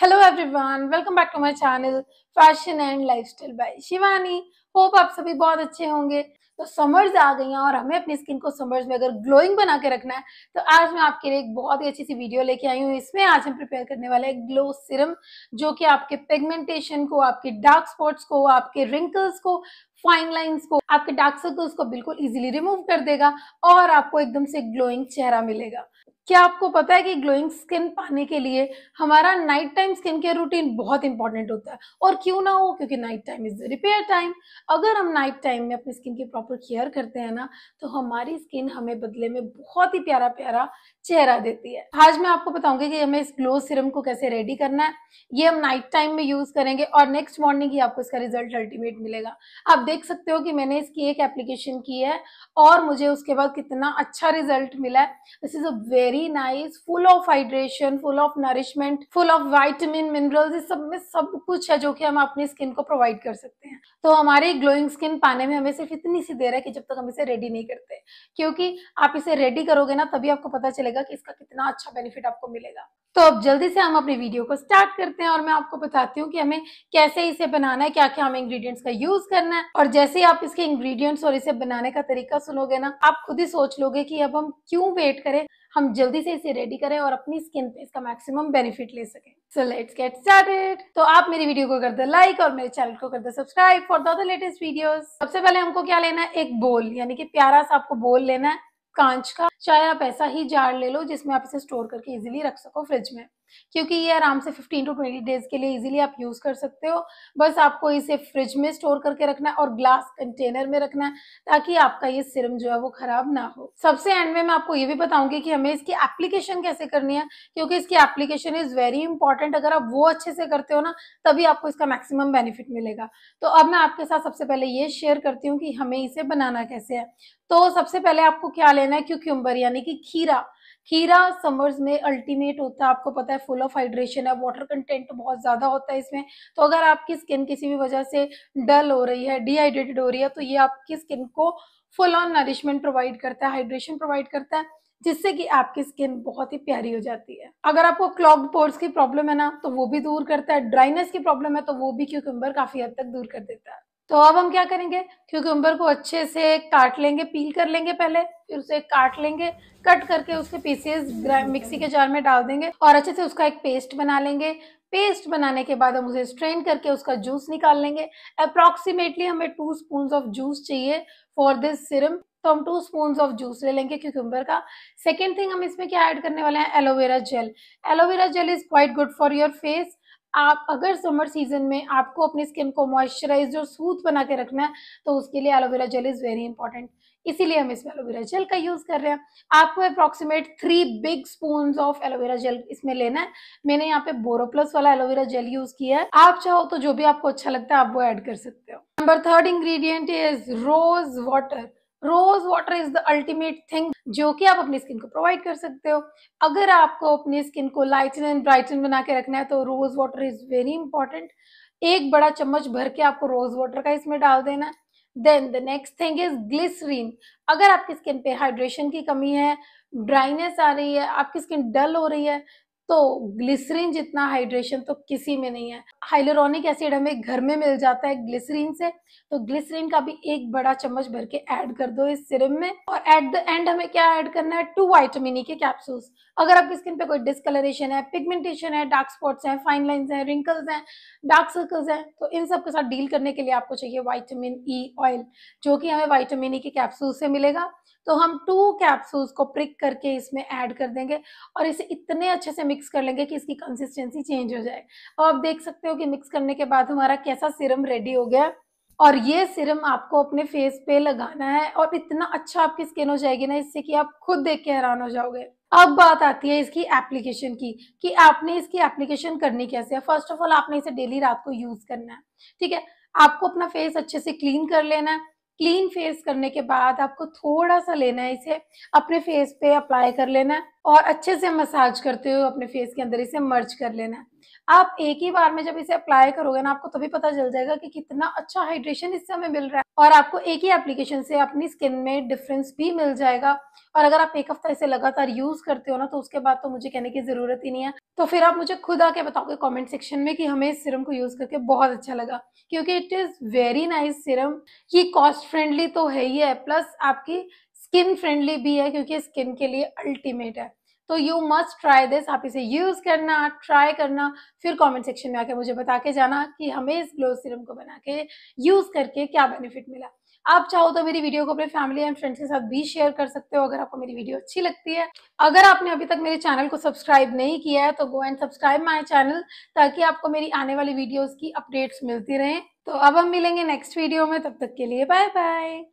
hello everyone welcome back to my channel fashion and lifestyle by Shivani hope आप सभी बहुत अच्छे होंगे तो समर्स आ गई हैं और हमें अपनी स्किन को समर्स में अगर ग्लोइंग बना के रखना है तो आज मैं आपके लिए एक बहुत ही अच्छी सी वीडियो लेके आई हूँ इसमें आज हम प्रिपेयर करने वाले हैं ग्लो सिरम जो कि आपके पिगमेंटेशन को आपके डार्क स्पॉट्स को आपके रिंकल्स को फाइन लाइंस को आपके डार्क सर्कल्स को बिल्कुल इजीली रिमूव कर देगा और आपको एकदम से ग्लोइंग चेहरा मिलेगा क्या आपको पता है कि ग्लोइंग स्किन पाने के लिए हमारा night time skin care routine बहुत इंपॉर्टेंट होता है और क्यों ना हो क्योंकि night time is repair time अगर हम नाइट टाइम में अपनी स्किन की प्रॉपर केयर करते हैं ना तो हमारी स्किन हमें बदले में बहुत ही प्यारा प्यारा चेहरा देती है आज मैं आपको बताऊंगी कि हमें इस ग्लो सिरम को कैसे रेडी करना है ये हम नाइट टाइम में यूज करेंगे और नेक्स्ट मॉर्निंग ही आपको इसका रिजल्ट अल्टीमेट मिलेगा आप देख सकते हो कि मैंने इसकी एक एप्लीकेशन की है और मुझे उसके बाद कितना अच्छा रिजल्ट मिला है this is a very very nice full of hydration full of nourishment full of vitamin minerals इस सब में सब कुछ है जो कि हम अपनी स्किन को प्रोवाइड कर सकते हैं तो हमारे ग्लोइंग स्किन पाने में हमें सिर्फ इतनी सी देर है कि जब तक हम इसे रेडी नहीं करते क्योंकि आप इसे रेडी करोगे ना तभी आपको पता चलेगा कि इसका कितना अच्छा बेनिफिट आपको मिलेगा तो अब जल्दी से हम अपने वीडियो को स्टार्ट करते हैं और मैं आपको बताती हूँ कि हमें कैसे इसे बनाना है क्या क्या हमें इंग्रेडिएंट्स का यूज करना है और जैसे ही आप इसके इंग्रेडिएंट्स और इसे बनाने का तरीका सुनोगे ना आप खुद ही सोच लोगे कि अब हम क्यों वेट करें हम जल्दी से इसे रेडी करें और अपनी स्किन पे इसका मैक्सिमम बेनिफिट ले सकें सो लेट्स गेट स्टार्टेड तो आप मेरी वीडियो को कर दो लाइक और मेरे चैनल को कर दो subscribe for the latest videos सबसे पहले हमको क्या लेना है एक बोल यानी कि प्यारा सा आपको बोल लेना है कांच का चाहे आप ऐसा ही जार ले लो जिसमें आप इसे स्टोर करके इजिली रख सको फ्रिज में क्योंकि ये आराम से 15 टू 20 डेज के लिए इजीली आप यूज़ कर सकते हो बस आपको इसे फ्रिज में स्टोर करके रखना है और ग्लास कंटेनर में रखना है ताकि आपका ये सिरम जो है वो खराब ना हो सबसे एंड में मैं आपको ये भी बताऊंगी कि हमें इसकी एप्लीकेशन कैसे करनी है क्योंकि इसकी एप्लीकेशन इज़ वेरी इंपॉर्टेंट अगर आप वो अच्छे से करते हो ना तभी आपको इसका मैक्सिमम बेनिफिट मिलेगा तो अब मैं आपके साथ सबसे पहले ये शेयर करती हूँ कि हमें इसे बनाना कैसे है तो सबसे पहले आपको क्या लेना है क्यूक्यूम्बर यानी कि खीरा खीरा समर्स में अल्टीमेट होता है आपको पता है फुल ऑफ हाइड्रेशन है वाटर कंटेंट बहुत ज़्यादा होता है इसमें तो अगर आपकी स्किन किसी भी वजह से डल हो रही है डिहाइड्रेटेड हो रही है तो ये आपकी स्किन को फुल ऑन नरिशमेंट प्रोवाइड करता है हाइड्रेशन प्रोवाइड करता है जिससे कि आपकी स्किन बहुत ही प्यारी हो जाती है अगर आपको क्लॉग पोर्स की प्रॉब्लम है ना तो वो भी दूर करता है ड्राइनेस की प्रॉब्लम है तो वो भी क्यूकम्बर काफ़ी हद तक दूर कर देता है तो अब हम क्या करेंगे क्यूक्यूम्बर को अच्छे से काट लेंगे पील कर लेंगे पहले फिर उसे काट लेंगे कट करके उसके पीसेस मिक्सी के जार में डाल देंगे और अच्छे से उसका एक पेस्ट बना लेंगे पेस्ट बनाने के बाद हम उसे स्ट्रेन करके उसका जूस निकाल लेंगे अप्रॉक्सीमेटली हमें टू स्पून ऑफ जूस चाहिए फॉर दिस सिरम तो हम टू स्पून ऑफ जूस ले लेंगे क्यूक्यूम्बर का सेकेंड थिंग हम इसमें क्या ऐड करने वाले हैं aloe vera gel aloe vera gel is quite good for your face आप अगर समर सीजन में आपको अपनी स्किन को मॉइस्चराइज और सूथ बना के रखना है तो उसके लिए aloe vera gel is very important इसीलिए हम इसमें एलोवेरा जेल का यूज़ कर रहे हैं आपको approximate three big spoon of aloe vera gel इसमें लेना है मैंने यहाँ पे बोरोप्लस वाला एलोवेरा जेल यूज़ किया है आप चाहो तो जो भी आपको अच्छा लगता है आप वो एड कर सकते हो number third ingredient is rose water rose water is the ultimate thing जो कि आप अपनी स्किन को प्रोवाइड कर सकते हो अगर आपको अपनी स्किन को लाइटन एंड ब्राइटन बना के रखना है तो rose water is very important एक बड़ा चम्मच भर के आपको रोज वाटर का इसमें डाल देना है then the next thing is glycerine अगर आपकी स्किन पे हाइड्रेशन की कमी है ड्राइनेस आ रही है आपकी स्किन डल हो रही है तो ग्लिसरीन जितना हाइड्रेशन तो किसी में नहीं है हाइलोरॉनिक एसिड हमें घर में मिल जाता है ग्लिसरीन से तो ग्लिसरीन का भी एक बड़ा चम्मच भर के ऐड कर दो इस सिरम में और एट द एंड हमें क्या ऐड करना है टू वाइटमिन e के कैप्सूल्स अगर आपकी स्किन पे कोई डिस्कलरेशन है पिगमेंटेशन है डार्क स्पॉट्स हैं फाइन लाइन हैं रिंकल्स हैं डार्क सर्कल्स हैं तो इन सब के साथ डील करने के लिए आपको चाहिए वाइटामिन ई ऑयल जो कि हमें वाइटामिन ई e के कैप्सूल से मिलेगा तो हम टू कैप्सूल्स को प्रिक करके इसमें ऐड कर देंगे और इसे इतने अच्छे से मिक्स कर लेंगे कि इसकी कंसिस्टेंसी चेंज हो जाए और आप देख सकते हो कि मिक्स करने के बाद हमारा कैसा सिरम रेडी हो गया और ये सिरम आपको अपने फेस पे लगाना है और इतना अच्छा आपकी स्किन हो जाएगी ना इससे कि आप खुद देख के हैरान हो जाओगे अब बात आती है इसकी एप्लीकेशन की कि आपने इसकी एप्लीकेशन करनी कैसे है फर्स्ट ऑफ ऑल आपने इसे डेली रात को यूज करना है ठीक है आपको अपना फेस अच्छे से क्लीन कर लेना है क्लीन फेस करने के बाद आपको थोड़ा सा लेना है इसे अपने फेस पे अप्लाई कर लेना है और अच्छे से मसाज करते हुए अपने फेस के अंदर इसे मर्ज कर लेना है आप एक ही बार में जब इसे अप्लाई करोगे ना आपको तभी पता चल जाएगा कि कितना अच्छा हाइड्रेशन इससे हमें मिल रहा है और आपको एक ही एप्लीकेशन से अपनी स्किन में डिफरेंस भी मिल जाएगा और अगर आप एक हफ्ता इसे लगातार यूज करते हो ना तो उसके बाद तो मुझे कहने की जरूरत ही नहीं है तो फिर आप मुझे खुद आके बताओगे कॉमेंट सेक्शन में कि हमें इस सिरम को यूज करके बहुत अच्छा लगा क्योंकि it is very nice serum ये कॉस्ट फ्रेंडली तो है ही है प्लस आपकी स्किन फ्रेंडली भी है क्योंकि स्किन के लिए अल्टीमेट है तो यू मस्ट ट्राई दिस आप इसे यूज करना ट्राई करना फिर कमेंट सेक्शन में आके मुझे बता के जाना कि हमें इस ग्लो सीरम को बना के यूज करके क्या बेनिफिट मिला आप चाहो तो मेरी वीडियो को अपने फैमिली एंड फ्रेंड्स के साथ भी शेयर कर सकते हो अगर आपको मेरी वीडियो अच्छी लगती है अगर आपने अभी तक मेरे चैनल को सब्सक्राइब नहीं किया है तो go and subscribe my channel ताकि आपको मेरी आने वाली वीडियोस की अपडेट्स मिलती रहें तो अब हम मिलेंगे नेक्स्ट वीडियो में तब तक के लिए बाय बाय